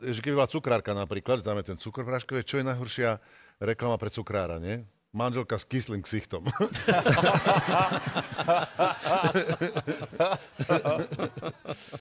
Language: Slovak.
že keby bola cukrárka napríklad, tam je ten cukor v čo je najhoršia reklama pre cukrára, nie? manželka s kyslým ksichtom.